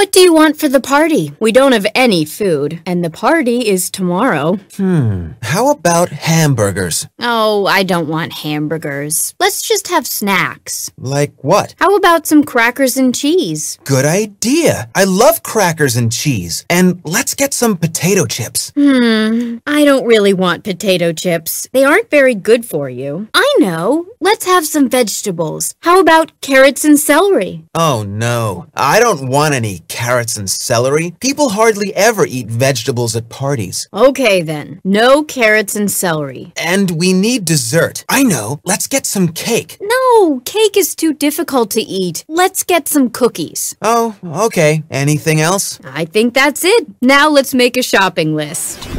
What do you want for the party? We don't have any food, and the party is tomorrow. Hmm. How about hamburgers? Oh, I don't want hamburgers. Let's just have snacks. Like what? How about some crackers and cheese? Good idea. I love crackers and cheese. And let's get some potato chips. Hmm. I don't really want potato chips. They aren't very good for you. I know. Let's have some vegetables. How about carrots and celery? Oh, no. I don't want any carrots and celery. People hardly ever eat vegetables at parties. Okay then, no carrots and celery. And we need dessert. I know, let's get some cake. No, cake is too difficult to eat. Let's get some cookies. Oh, okay. Anything else? I think that's it. Now let's make a shopping list.